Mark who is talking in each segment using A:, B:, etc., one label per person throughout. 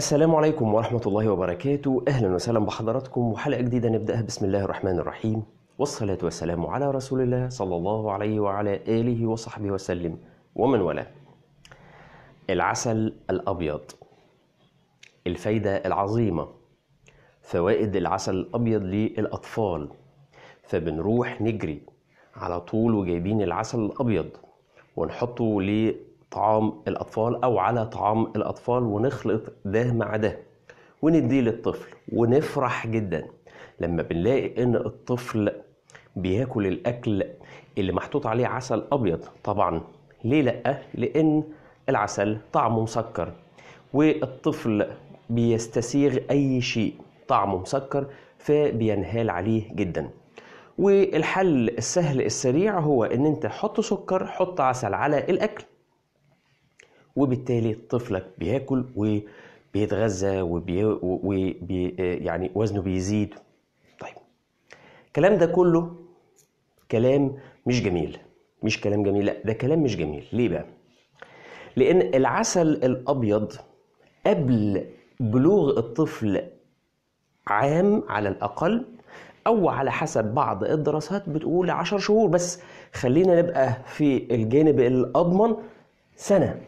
A: السلام عليكم ورحمة الله وبركاته أهلا وسهلا بحضراتكم وحلقة جديدة نبدأها بسم الله الرحمن الرحيم والصلاة والسلام على رسول الله صلى الله عليه وعلى آله وصحبه وسلم ومن والاه العسل الأبيض الفايدة العظيمة فوائد العسل الأبيض للأطفال فبنروح نجري على طول وجايبين العسل الأبيض ونحطه طعام الأطفال أو على طعام الأطفال ونخلط ده مع ده ونديه للطفل ونفرح جدا لما بنلاقي إن الطفل بياكل الأكل اللي محطوط عليه عسل أبيض طبعا ليه لأ؟ لأن العسل طعمه مسكر والطفل بيستسيغ أي شيء طعمه مسكر فبينهال عليه جدا والحل السهل السريع هو ان انت حط سكر حط عسل على الاكل وبالتالي طفلك بياكل وبيتغذى وبي... وبي... آه، يعني وزنه بيزيد طيب الكلام ده كله كلام مش جميل مش كلام جميل لا ده كلام مش جميل ليه بقى لان العسل الابيض قبل بلوغ الطفل عام على الاقل او على حسب بعض الدراسات بتقول 10 شهور بس خلينا نبقى في الجانب الاضمن سنه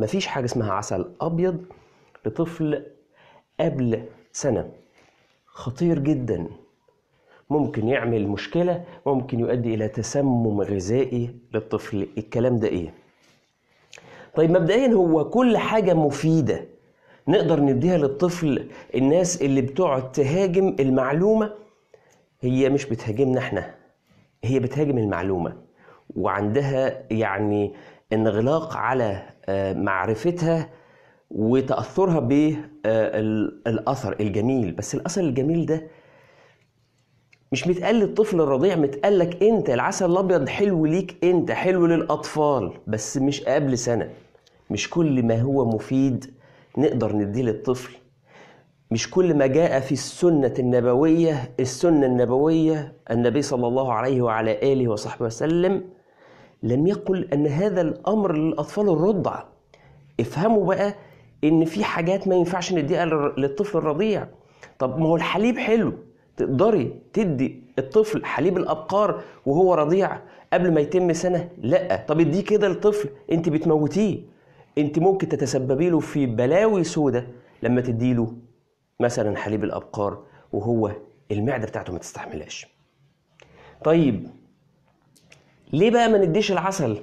A: مفيش حاجة اسمها عسل أبيض لطفل قبل سنة خطير جدا ممكن يعمل مشكلة ممكن يؤدي إلى تسمم غذائي للطفل الكلام ده إيه طيب مبدئيا هو كل حاجة مفيدة نقدر نديها للطفل الناس اللي بتقعد تهاجم المعلومة هي مش بتهاجمنا احنا هي بتهاجم المعلومة وعندها يعني انغلاق على آه، معرفتها وتاثرها بالاثر آه، الجميل بس الاثر الجميل ده مش متقال للطفل الرضيع لك انت العسل الابيض حلو ليك انت حلو للاطفال بس مش قبل سنه مش كل ما هو مفيد نقدر نديه للطفل مش كل ما جاء في السنة النبوية السنة النبوية النبي صلى الله عليه وعلى آله وصحبه وسلم لم يقل أن هذا الأمر للأطفال الرضع افهموا بقى إن في حاجات ما ينفعش نديها للطفل الرضيع طب ما هو الحليب حلو تقدري تدي الطفل حليب الأبقار وهو رضيع قبل ما يتم سنة لا طب اديه كده للطفل انت بتموتيه انت ممكن تتسببي له في بلاوي سودة لما تديله مثلا حليب الأبقار وهو المعدة بتاعته ما تستحملهاش طيب ليه بقى ما نديش العسل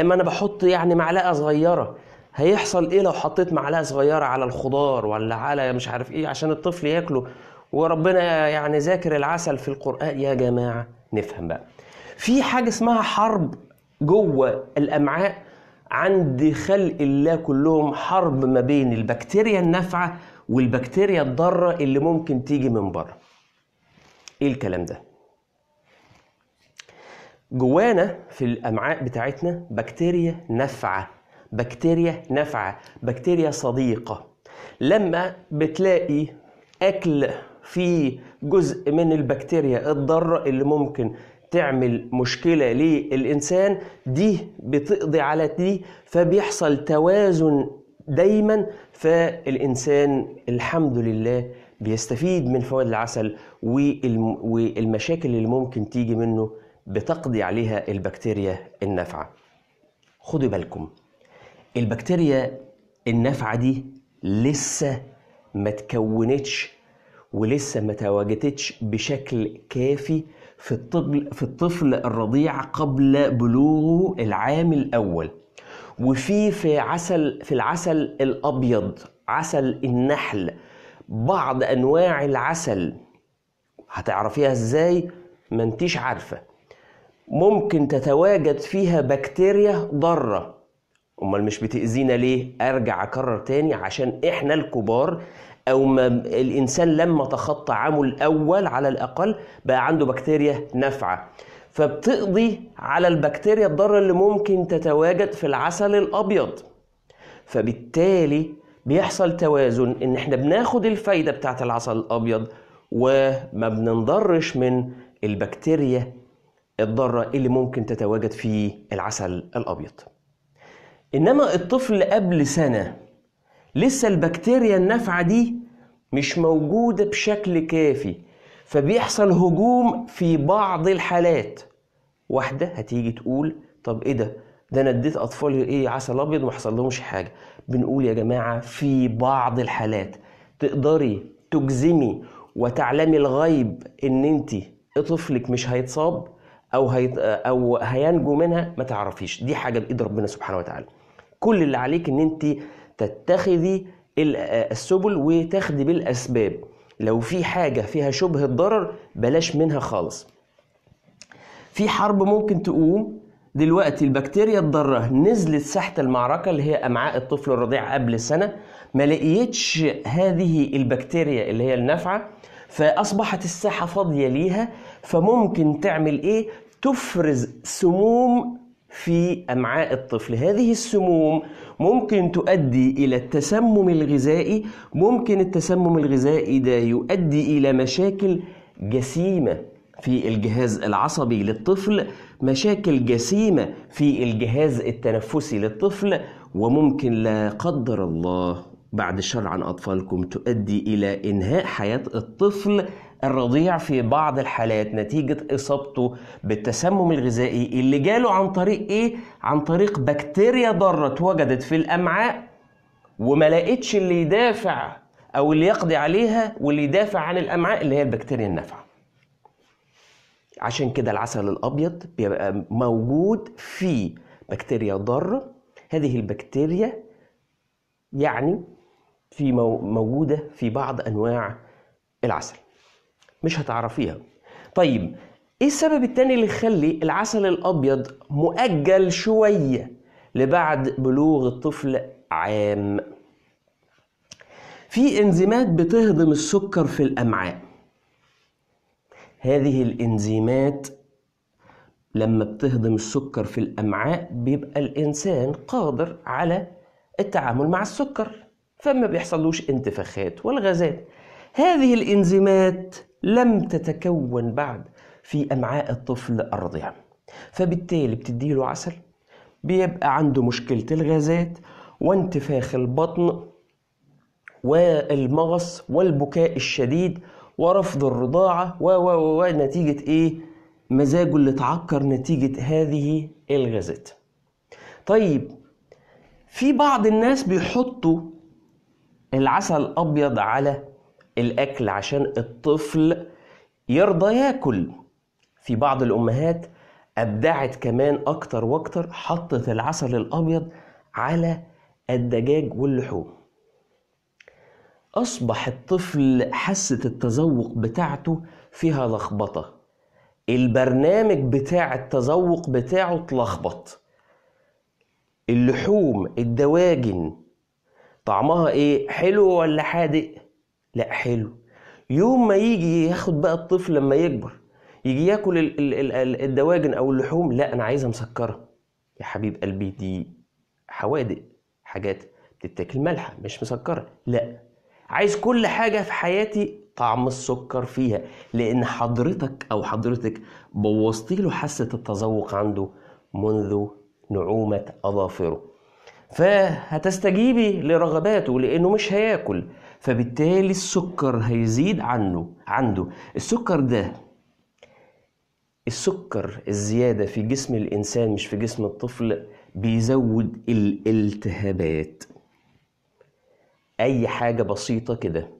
A: اما انا بحط يعني معلقه صغيره هيحصل ايه لو حطيت معلقه صغيره على الخضار ولا على مش عارف ايه عشان الطفل ياكله وربنا يعني ذاكر العسل في القران يا جماعه نفهم بقى في حاجه اسمها حرب جوه الامعاء عند خلق الله كلهم حرب ما بين البكتيريا النافعه والبكتيريا الضاره اللي ممكن تيجي من بره ايه الكلام ده جوانا في الامعاء بتاعتنا بكتيريا نافعه بكتيريا نافعه بكتيريا صديقه لما بتلاقي اكل فيه جزء من البكتيريا الضاره اللي ممكن تعمل مشكله للانسان دي بتقضي على دي فبيحصل توازن دايما فالانسان الحمد لله بيستفيد من فوائد العسل والمشاكل اللي ممكن تيجي منه بتقضي عليها البكتيريا النافعة خدوا بالكم البكتيريا النافعة دي لسه ما تكونتش ولسه ما تواجدتش بشكل كافي في الطفل في الطفل الرضيع قبل بلوغه العام الاول وفي في عسل في العسل الابيض عسل النحل بعض انواع العسل هتعرفيها ازاي ما انتيش عارفه ممكن تتواجد فيها بكتيريا ضارة امال مش بتأذينا ليه ارجع اكرر تاني عشان احنا الكبار او ما الانسان لما تخطى عامه الاول على الاقل بقى عنده بكتيريا نافعه فبتقضي على البكتيريا الضاره اللي ممكن تتواجد في العسل الابيض فبالتالي بيحصل توازن ان احنا بناخد الفايده بتاعت العسل الابيض وما بننضرش من البكتيريا الضارة اللي ممكن تتواجد في العسل الأبيض إنما الطفل قبل سنة لسه البكتيريا النافعة دي مش موجودة بشكل كافي فبيحصل هجوم في بعض الحالات واحدة هتيجي تقول طب إيه ده ده انا اديت اطفالي ايه عسل ابيض وما لهمش حاجه بنقول يا جماعه في بعض الحالات تقدري تجزمي وتعلمي الغيب ان انت طفلك مش هيتصاب او هي او هينجو منها ما تعرفيش دي حاجه بايد ربنا سبحانه وتعالى كل اللي عليك ان انت تتخذي السبل وتاخدي بالاسباب لو في حاجه فيها شبهه ضرر بلاش منها خالص في حرب ممكن تقوم دلوقتي البكتيريا الضاره نزلت ساحه المعركه اللي هي امعاء الطفل الرضيع قبل سنه ما لقيتش هذه البكتيريا اللي هي النافعه فاصبحت الساحه فاضيه ليها فممكن تعمل ايه تفرز سموم في امعاء الطفل هذه السموم ممكن تؤدي الى التسمم الغذائي ممكن التسمم الغذائي ده يؤدي الى مشاكل جسيمه في الجهاز العصبي للطفل مشاكل جسيمه في الجهاز التنفسي للطفل وممكن لا قدر الله بعد الشر عن اطفالكم تؤدي الى انهاء حياه الطفل الرضيع في بعض الحالات نتيجة إصابته بالتسمم الغذائي اللي جاله عن طريق إيه؟ عن طريق بكتيريا ضارة اتوجدت في الأمعاء وما لقتش اللي يدافع أو اللي يقضي عليها واللي يدافع عن الأمعاء اللي هي البكتيريا النافعة. عشان كده العسل الأبيض بيبقى موجود فيه بكتيريا ضارة هذه البكتيريا يعني في موجودة في بعض أنواع العسل مش هتعرفيها طيب ايه السبب التاني اللي يخلي العسل الابيض مؤجل شويه لبعد بلوغ الطفل عام في انزيمات بتهضم السكر في الامعاء هذه الانزيمات لما بتهضم السكر في الامعاء بيبقى الانسان قادر على التعامل مع السكر فما بيحصلوش انتفاخات والغازات هذه الانزيمات لم تتكون بعد في أمعاء الطفل أرضها فبالتالي بتديله عسل بيبقى عنده مشكلة الغازات وانتفاخ البطن والمغص والبكاء الشديد ورفض الرضاعة و و و نتيجة إيه؟ مزاجه اللي اتعكر نتيجة هذه الغازات. طيب في بعض الناس بيحطوا العسل الأبيض على الاكل عشان الطفل يرضى ياكل في بعض الامهات ابدعت كمان اكتر واكتر حطت العسل الابيض على الدجاج واللحوم اصبح الطفل حاسه التذوق بتاعته فيها لخبطه البرنامج بتاع التذوق بتاعه اتلخبط اللحوم الدواجن طعمها ايه حلو ولا حادق لا حلو يوم ما يجي ياخد بقى الطفل لما يكبر يجي ياكل الدواجن او اللحوم لا انا عايزها مسكره يا حبيب قلبي دي حوادق حاجات بتتاكل مالحه مش مسكره لا عايز كل حاجه في حياتي طعم السكر فيها لان حضرتك او حضرتك بوظتي له حاسه التذوق عنده منذ نعومه اظافره فهتستجيبي لرغباته لانه مش هياكل فبالتالي السكر هيزيد عنه عنده السكر ده السكر الزيادة في جسم الإنسان مش في جسم الطفل بيزود الالتهابات أي حاجة بسيطة كده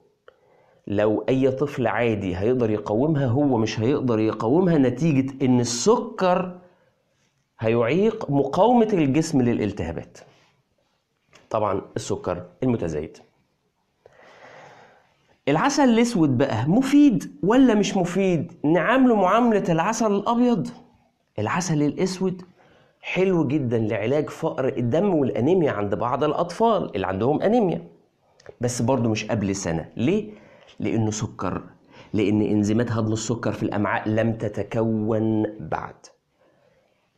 A: لو أي طفل عادي هيقدر يقاومها هو مش هيقدر يقاومها نتيجة إن السكر هيعيق مقاومة الجسم للالتهابات طبعا السكر المتزايد العسل الاسود بقى مفيد ولا مش مفيد نعامله معامله العسل الابيض العسل الاسود حلو جدا لعلاج فقر الدم والانيميا عند بعض الاطفال اللي عندهم انيميا بس برضه مش قبل سنه ليه لانه سكر لان انزيمات هضم السكر في الامعاء لم تتكون بعد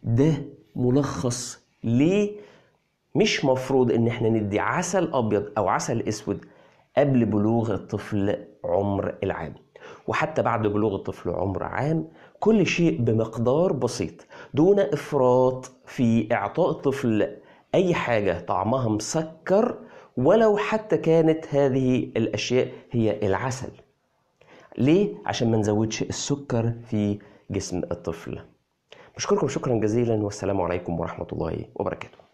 A: ده ملخص ليه مش مفروض ان احنا ندي عسل ابيض او عسل اسود قبل بلوغ الطفل عمر العام وحتى بعد بلوغ الطفل عمر عام كل شيء بمقدار بسيط دون افراط في اعطاء الطفل اي حاجه طعمها مسكر ولو حتى كانت هذه الاشياء هي العسل ليه عشان ما نزودش السكر في جسم الطفل بشكركم شكرا جزيلا والسلام عليكم ورحمه الله وبركاته